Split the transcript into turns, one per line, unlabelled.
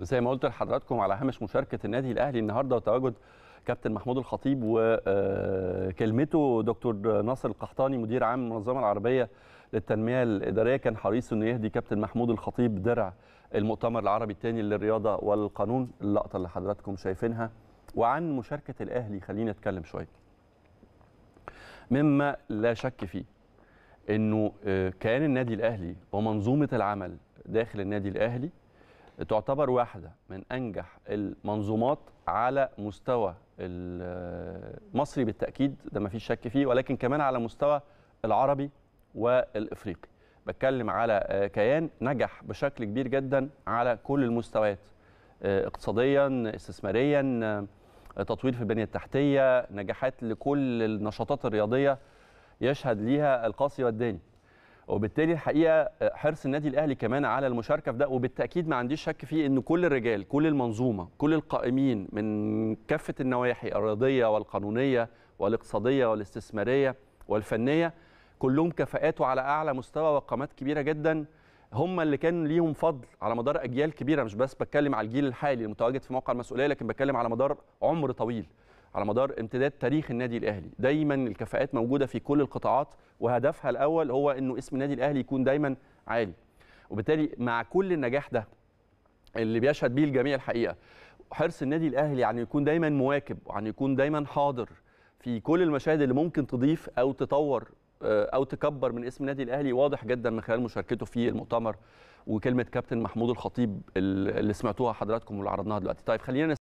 زي ما قلت لحضراتكم على هامش مشاركه النادي الاهلي النهارده وتواجد كابتن محمود الخطيب وكلمته آه، دكتور ناصر القحطاني مدير عام المنظمه العربيه للتنميه الاداريه كان حريص انه يهدي كابتن محمود الخطيب درع المؤتمر العربي الثاني للرياضه والقانون اللقطه اللي حضراتكم شايفينها وعن مشاركه الاهلي خلينا نتكلم شويه مما لا شك فيه انه آه، كيان النادي الاهلي ومنظومه العمل داخل النادي الاهلي تعتبر واحده من انجح المنظومات على مستوى المصري بالتاكيد ده ما فيش شك فيه ولكن كمان على مستوى العربي والافريقي بتكلم على آه، كيان نجح بشكل كبير جدا على كل المستويات آه، اقتصاديا استثماريا آه، تطوير في البنيه التحتيه نجاحات لكل النشاطات الرياضيه يشهد ليها القاسي والداني وبالتالي الحقيقه آه، حرص النادي الاهلي كمان على المشاركه في ده وبالتاكيد ما عنديش شك فيه ان كل الرجال كل المنظومه كل القائمين من كافه النواحي الرياضيه والقانونيه والاقتصاديه والاستثماريه والفنيه كلهم كفاءات وعلى اعلى مستوى وقامات كبيره جدا هم اللي كان ليهم فضل على مدار اجيال كبيره مش بس بتكلم على الجيل الحالي المتواجد في موقع المسؤوليه لكن بتكلم على مدار عمر طويل على مدار امتداد تاريخ النادي الاهلي دايما الكفاءات موجوده في كل القطاعات وهدفها الاول هو انه اسم النادي الاهلي يكون دايما عالي وبالتالي مع كل النجاح ده اللي بيشهد بيه الجميع الحقيقه حرص النادي الاهلي عن يكون دايما مواكب وعن يكون دايما حاضر في كل المشاهد اللي ممكن تضيف او تطور آه، او تكبر من اسم النادي الاهلي واضح جدا من خلال مشاركته في المؤتمر وكلمه كابتن محمود الخطيب اللي سمعتوها حضراتكم واللي عرضناها دلوقتي طيب خلينا